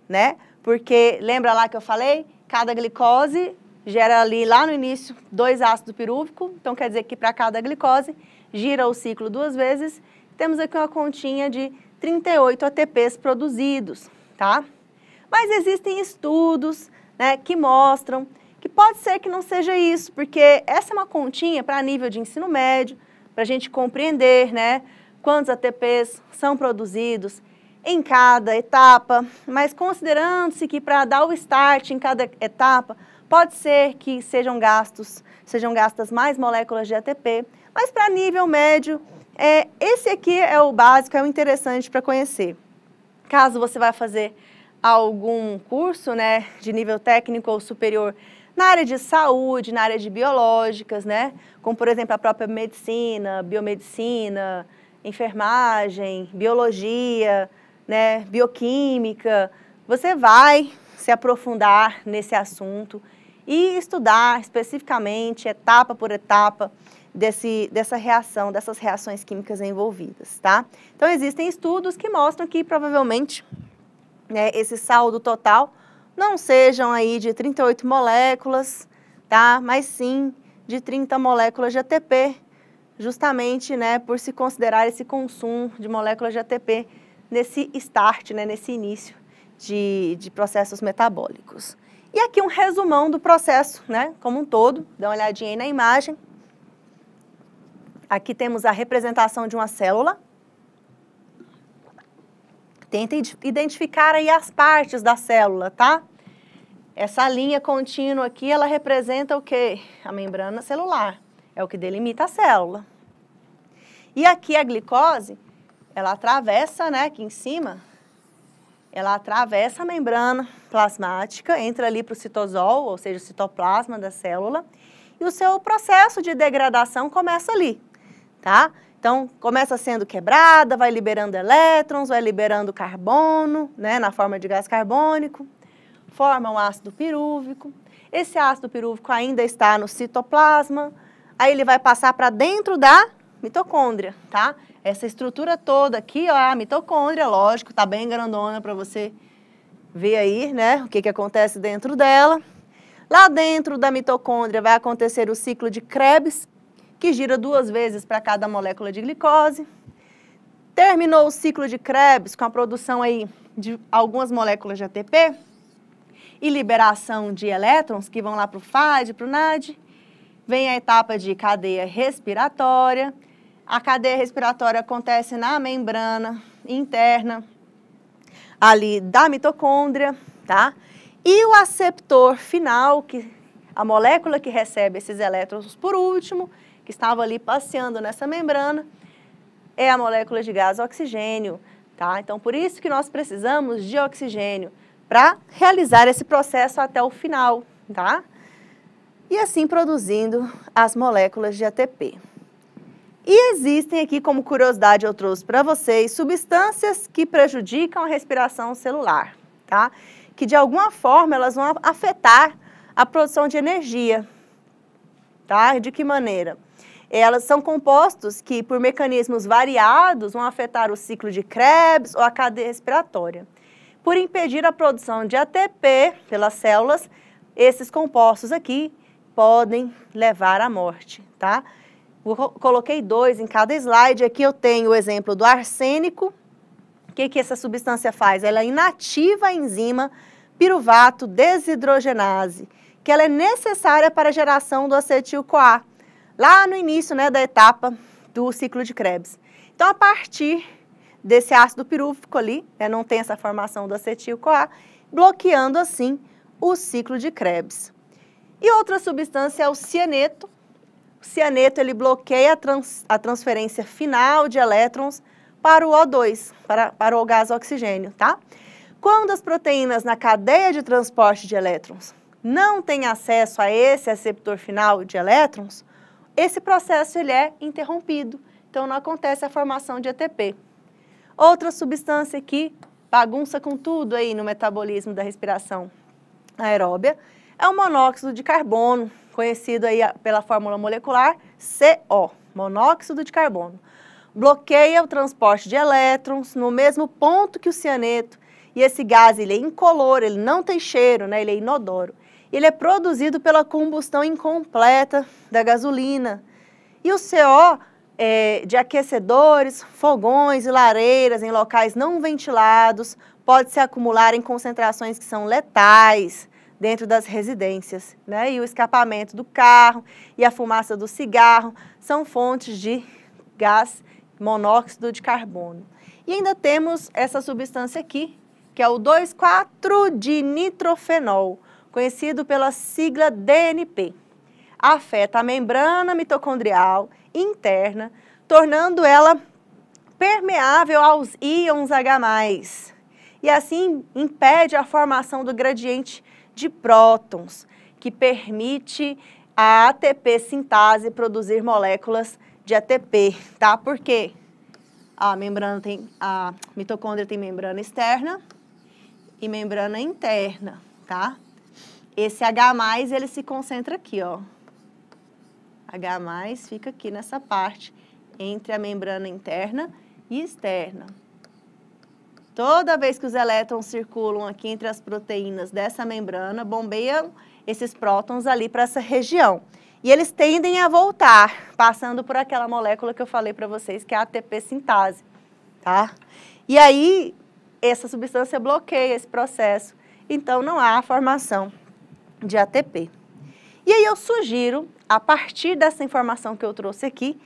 né? Porque lembra lá que eu falei? Cada glicose gera ali lá no início dois ácidos pirúvicos, então quer dizer que para cada glicose gira o ciclo duas vezes. Temos aqui uma continha de 38 ATPs produzidos, tá? Mas existem estudos né, que mostram que pode ser que não seja isso, porque essa é uma continha para nível de ensino médio, para a gente compreender né, quantos ATPs são produzidos em cada etapa, mas considerando-se que para dar o start em cada etapa, pode ser que sejam gastos, sejam gastas mais moléculas de ATP, mas para nível médio, é, esse aqui é o básico, é o interessante para conhecer. Caso você vá fazer algum curso né, de nível técnico ou superior na área de saúde, na área de biológicas, né? Como, por exemplo, a própria medicina, biomedicina, enfermagem, biologia, né, bioquímica. Você vai se aprofundar nesse assunto e estudar especificamente, etapa por etapa, desse, dessa reação, dessas reações químicas envolvidas, tá? Então, existem estudos que mostram que, provavelmente, né, esse saldo total não sejam aí de 38 moléculas, tá? Mas sim de 30 moléculas de ATP, justamente, né, por se considerar esse consumo de moléculas de ATP nesse start, né, nesse início de, de processos metabólicos. E aqui um resumão do processo, né, como um todo, dá uma olhadinha aí na imagem. Aqui temos a representação de uma célula, Tenta identificar aí as partes da célula, tá? Essa linha contínua aqui, ela representa o quê? A membrana celular. É o que delimita a célula. E aqui a glicose, ela atravessa, né, aqui em cima, ela atravessa a membrana plasmática, entra ali para o citosol, ou seja, o citoplasma da célula, e o seu processo de degradação começa ali, tá? Então, começa sendo quebrada, vai liberando elétrons, vai liberando carbono, né, na forma de gás carbônico, forma um ácido pirúvico. Esse ácido pirúvico ainda está no citoplasma, aí ele vai passar para dentro da mitocôndria, tá? Essa estrutura toda aqui, ó, é a mitocôndria, lógico, tá bem grandona para você ver aí, né, o que, que acontece dentro dela. Lá dentro da mitocôndria vai acontecer o ciclo de Krebs, que gira duas vezes para cada molécula de glicose. Terminou o ciclo de Krebs com a produção aí de algumas moléculas de ATP e liberação de elétrons que vão lá para o FAD, para o NAD. Vem a etapa de cadeia respiratória. A cadeia respiratória acontece na membrana interna ali da mitocôndria, tá? E o aceptor final, que a molécula que recebe esses elétrons por último, estava ali passeando nessa membrana é a molécula de gás oxigênio, tá? Então, por isso que nós precisamos de oxigênio para realizar esse processo até o final, tá? E assim produzindo as moléculas de ATP. E existem aqui, como curiosidade eu trouxe para vocês, substâncias que prejudicam a respiração celular, tá? Que de alguma forma elas vão afetar a produção de energia, tá? De que maneira? elas são compostos que, por mecanismos variados, vão afetar o ciclo de Krebs ou a cadeia respiratória. Por impedir a produção de ATP pelas células, esses compostos aqui podem levar à morte, tá? Eu coloquei dois em cada slide. Aqui eu tenho o exemplo do arsênico. O que, que essa substância faz? Ela é inativa a enzima piruvato desidrogenase, que ela é necessária para a geração do acetil-CoA, lá no início né, da etapa do ciclo de Krebs. Então, a partir desse ácido pirúvico ali, né, não tem essa formação do acetil-CoA, bloqueando assim o ciclo de Krebs. E outra substância é o cianeto. O cianeto ele bloqueia a, trans, a transferência final de elétrons para o O2, para, para o gás oxigênio, tá? Quando as proteínas na cadeia de transporte de elétrons não têm acesso a esse receptor final de elétrons, esse processo ele é interrompido, então não acontece a formação de ATP. Outra substância que bagunça com tudo aí no metabolismo da respiração aeróbia é o monóxido de carbono, conhecido aí pela fórmula molecular CO, monóxido de carbono. Bloqueia o transporte de elétrons no mesmo ponto que o cianeto, e esse gás ele é incolor, ele não tem cheiro, né? ele é inodoro ele é produzido pela combustão incompleta da gasolina. E o CO é, de aquecedores, fogões e lareiras em locais não ventilados pode se acumular em concentrações que são letais dentro das residências. Né? E o escapamento do carro e a fumaça do cigarro são fontes de gás monóxido de carbono. E ainda temos essa substância aqui, que é o 2,4-dinitrofenol conhecido pela sigla DNP. Afeta a membrana mitocondrial interna, tornando ela permeável aos íons H+, e assim impede a formação do gradiente de prótons, que permite a ATP sintase produzir moléculas de ATP, tá? Por quê? A membrana tem a mitocôndria tem membrana externa e membrana interna, tá? Esse H+, ele se concentra aqui, ó. H+, fica aqui nessa parte, entre a membrana interna e externa. Toda vez que os elétrons circulam aqui entre as proteínas dessa membrana, bombeiam esses prótons ali para essa região. E eles tendem a voltar, passando por aquela molécula que eu falei para vocês, que é a ATP sintase, tá? E aí, essa substância bloqueia esse processo, então não há a formação de ATP. E aí eu sugiro, a partir dessa informação que eu trouxe aqui,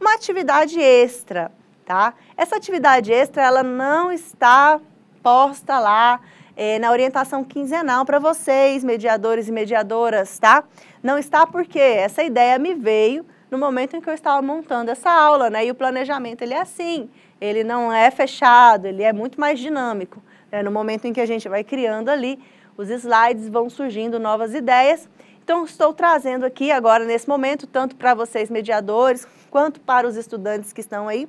uma atividade extra, tá? Essa atividade extra, ela não está posta lá é, na orientação quinzenal para vocês, mediadores e mediadoras, tá? Não está porque essa ideia me veio no momento em que eu estava montando essa aula, né? E o planejamento, ele é assim, ele não é fechado, ele é muito mais dinâmico. É No momento em que a gente vai criando ali os slides vão surgindo novas ideias. Então, estou trazendo aqui agora, nesse momento, tanto para vocês mediadores, quanto para os estudantes que estão aí,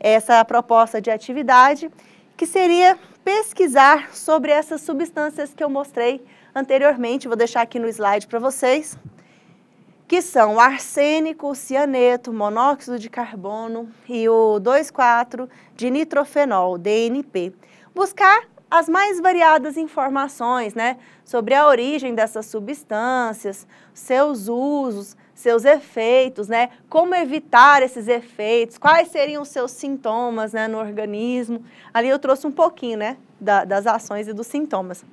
essa proposta de atividade, que seria pesquisar sobre essas substâncias que eu mostrei anteriormente, vou deixar aqui no slide para vocês, que são arsênico, cianeto, monóxido de carbono e o 2,4 de nitrofenol, DNP. Buscar as mais variadas informações né, sobre a origem dessas substâncias, seus usos, seus efeitos, né, como evitar esses efeitos, quais seriam os seus sintomas né, no organismo. Ali eu trouxe um pouquinho né, da, das ações e dos sintomas.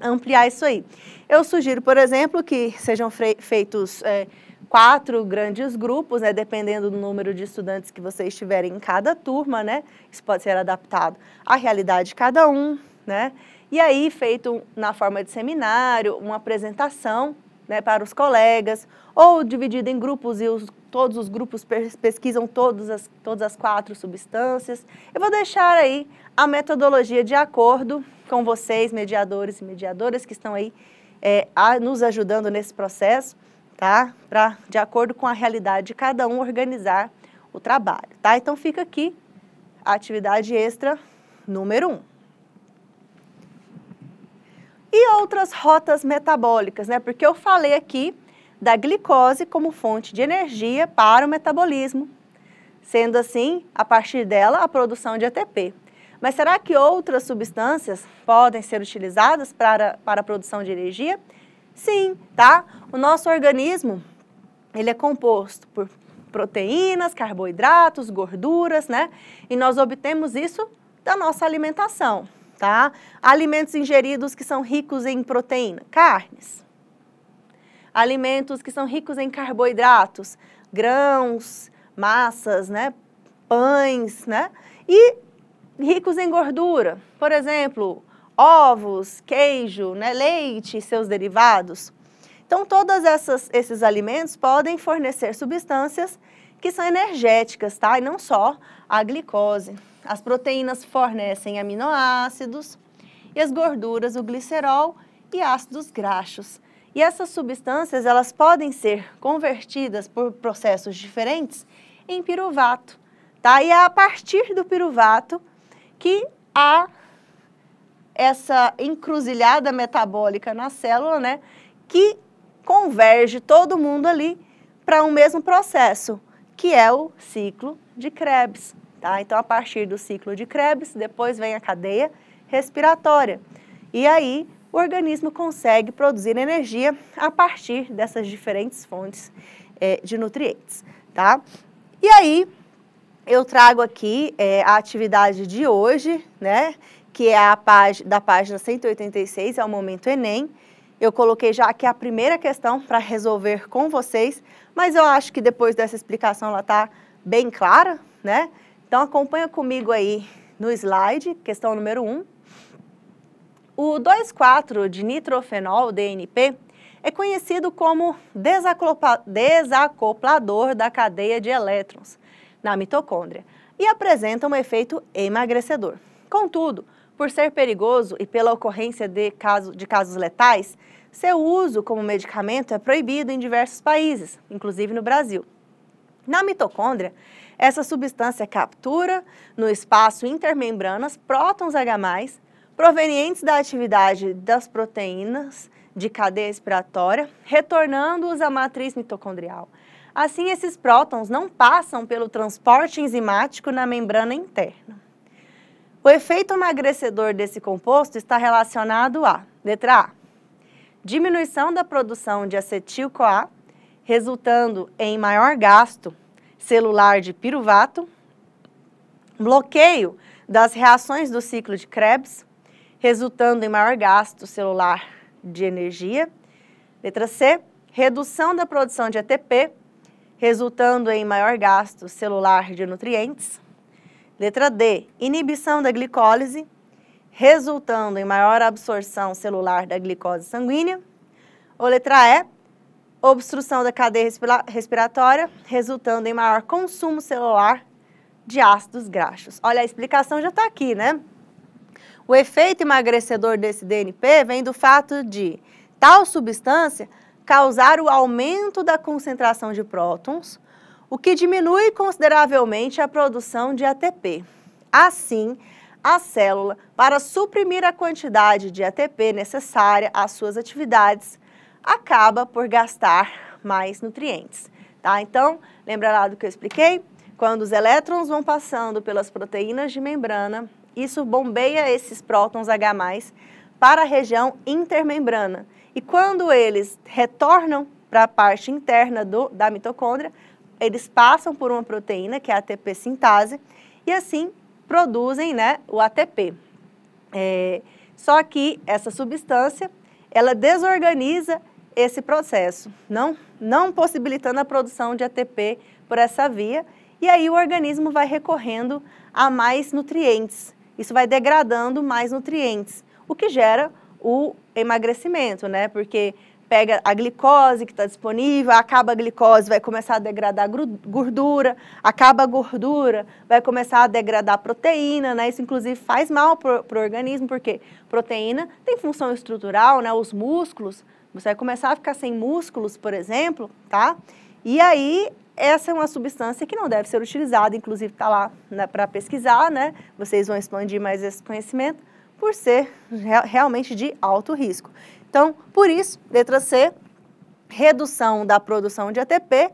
Ampliar isso aí. Eu sugiro, por exemplo, que sejam feitos. É, quatro grandes grupos, né, dependendo do número de estudantes que vocês tiverem em cada turma, né, isso pode ser adaptado à realidade de cada um, né, e aí feito na forma de seminário, uma apresentação, né, para os colegas, ou dividido em grupos e os, todos os grupos pesquisam todas as, todas as quatro substâncias. Eu vou deixar aí a metodologia de acordo com vocês, mediadores e mediadoras que estão aí é, a, nos ajudando nesse processo tá? Para, de acordo com a realidade de cada um, organizar o trabalho, tá? Então fica aqui a atividade extra número 1. Um. E outras rotas metabólicas, né? Porque eu falei aqui da glicose como fonte de energia para o metabolismo, sendo assim, a partir dela, a produção de ATP. Mas será que outras substâncias podem ser utilizadas para, para a produção de energia? Sim, tá? O nosso organismo, ele é composto por proteínas, carboidratos, gorduras, né? E nós obtemos isso da nossa alimentação, tá? Alimentos ingeridos que são ricos em proteína, carnes. Alimentos que são ricos em carboidratos, grãos, massas, né? Pães, né? E ricos em gordura, por exemplo, ovos, queijo, né, leite e seus derivados. Então, todos esses alimentos podem fornecer substâncias que são energéticas, tá? E não só a glicose. As proteínas fornecem aminoácidos e as gorduras, o glicerol e ácidos graxos. E essas substâncias, elas podem ser convertidas por processos diferentes em piruvato, tá? E é a partir do piruvato que a essa encruzilhada metabólica na célula, né, que converge todo mundo ali para um mesmo processo, que é o ciclo de Krebs. Tá? Então, a partir do ciclo de Krebs, depois vem a cadeia respiratória. E aí, o organismo consegue produzir energia a partir dessas diferentes fontes é, de nutrientes, tá? E aí, eu trago aqui é, a atividade de hoje, né? que é a página, da página 186, é o Momento Enem. Eu coloquei já aqui é a primeira questão para resolver com vocês, mas eu acho que depois dessa explicação ela está bem clara, né? Então acompanha comigo aí no slide, questão número 1. Um. O 2,4 de nitrofenol, DNP, é conhecido como desacoplador da cadeia de elétrons na mitocôndria e apresenta um efeito emagrecedor. Contudo, por ser perigoso e pela ocorrência de, caso, de casos letais, seu uso como medicamento é proibido em diversos países, inclusive no Brasil. Na mitocôndria, essa substância captura, no espaço intermembranas, prótons H+, provenientes da atividade das proteínas de cadeia respiratória, retornando-os à matriz mitocondrial. Assim, esses prótons não passam pelo transporte enzimático na membrana interna. O efeito emagrecedor desse composto está relacionado a, letra A, diminuição da produção de acetil-CoA, resultando em maior gasto celular de piruvato, bloqueio das reações do ciclo de Krebs, resultando em maior gasto celular de energia. Letra C, redução da produção de ATP, resultando em maior gasto celular de nutrientes. Letra D, inibição da glicólise, resultando em maior absorção celular da glicose sanguínea. Ou letra E, obstrução da cadeia respiratória, resultando em maior consumo celular de ácidos graxos. Olha, a explicação já está aqui, né? O efeito emagrecedor desse DNP vem do fato de tal substância causar o aumento da concentração de prótons, o que diminui consideravelmente a produção de ATP. Assim, a célula, para suprimir a quantidade de ATP necessária às suas atividades, acaba por gastar mais nutrientes. Tá? Então, lembra lá do que eu expliquei? Quando os elétrons vão passando pelas proteínas de membrana, isso bombeia esses prótons H+, para a região intermembrana. E quando eles retornam para a parte interna do, da mitocôndria, eles passam por uma proteína, que é a ATP sintase, e assim produzem né, o ATP. É, só que essa substância, ela desorganiza esse processo, não, não possibilitando a produção de ATP por essa via, e aí o organismo vai recorrendo a mais nutrientes. Isso vai degradando mais nutrientes, o que gera o emagrecimento, né? Porque pega a glicose que está disponível, acaba a glicose, vai começar a degradar gordura, acaba a gordura, vai começar a degradar proteína, né? Isso inclusive faz mal para o organismo, porque proteína tem função estrutural, né? Os músculos, você vai começar a ficar sem músculos, por exemplo, tá? E aí essa é uma substância que não deve ser utilizada, inclusive está lá né, para pesquisar, né? Vocês vão expandir mais esse conhecimento por ser realmente de alto risco. Então, por isso, letra C, redução da produção de ATP,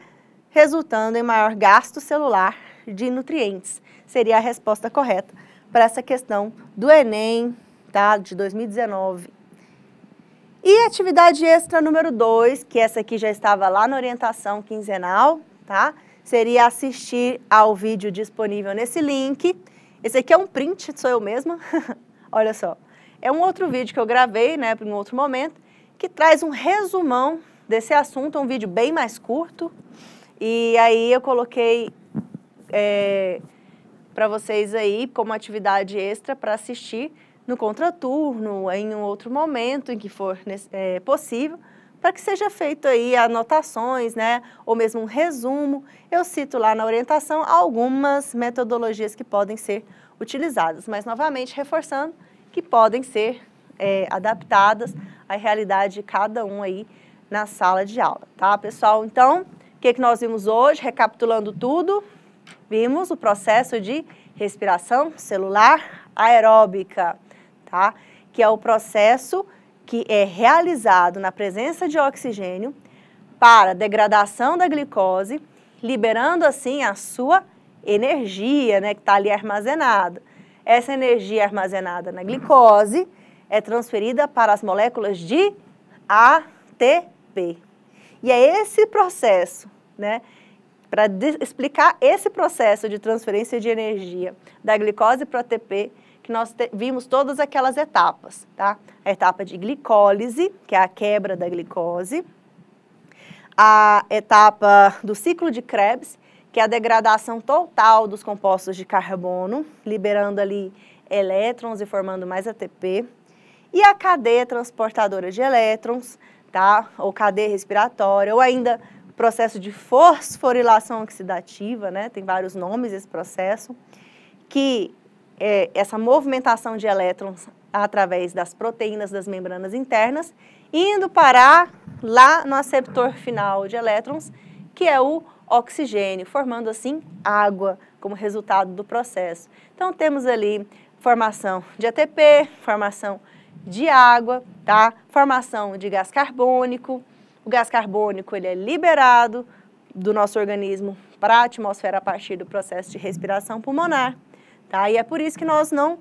resultando em maior gasto celular de nutrientes. Seria a resposta correta para essa questão do Enem, tá? De 2019. E atividade extra número 2, que essa aqui já estava lá na orientação quinzenal, tá? Seria assistir ao vídeo disponível nesse link. Esse aqui é um print, sou eu mesma. Olha só é um outro vídeo que eu gravei, né, em outro momento, que traz um resumão desse assunto, um vídeo bem mais curto. E aí eu coloquei é, para vocês aí como atividade extra para assistir no contraturno, em um outro momento em que for é, possível, para que seja feito aí anotações, né, ou mesmo um resumo. Eu cito lá na orientação algumas metodologias que podem ser utilizadas, mas novamente reforçando, que podem ser é, adaptadas à realidade de cada um aí na sala de aula, tá, pessoal? Então, o que, que nós vimos hoje? Recapitulando tudo, vimos o processo de respiração celular aeróbica, tá? Que é o processo que é realizado na presença de oxigênio para degradação da glicose, liberando assim a sua energia, né, que está ali armazenada. Essa energia armazenada na glicose é transferida para as moléculas de ATP. E é esse processo, né? Para explicar esse processo de transferência de energia da glicose para o ATP, que nós vimos todas aquelas etapas, tá? A etapa de glicólise, que é a quebra da glicose, a etapa do ciclo de Krebs, que é a degradação total dos compostos de carbono, liberando ali elétrons e formando mais ATP. E a cadeia transportadora de elétrons, tá? Ou cadeia respiratória, ou ainda processo de fosforilação oxidativa, né? Tem vários nomes esse processo, que é essa movimentação de elétrons através das proteínas das membranas internas, indo parar lá no aceptor final de elétrons, que é o oxigênio, formando assim água como resultado do processo. Então temos ali formação de ATP, formação de água, tá? Formação de gás carbônico. O gás carbônico ele é liberado do nosso organismo para a atmosfera a partir do processo de respiração pulmonar, tá? E é por isso que nós não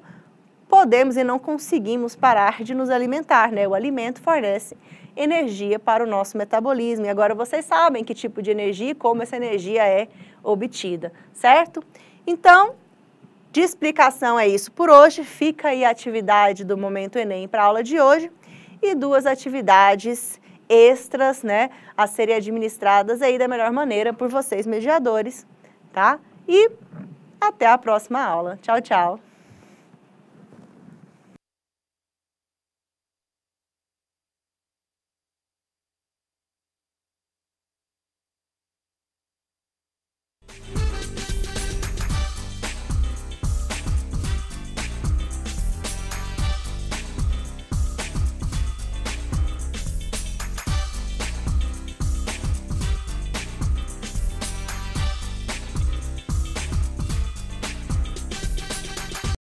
podemos e não conseguimos parar de nos alimentar, né? O alimento fornece energia para o nosso metabolismo. E agora vocês sabem que tipo de energia e como essa energia é obtida, certo? Então, de explicação é isso por hoje. Fica aí a atividade do Momento Enem para a aula de hoje e duas atividades extras, né, a serem administradas aí da melhor maneira por vocês mediadores, tá? E até a próxima aula. Tchau, tchau.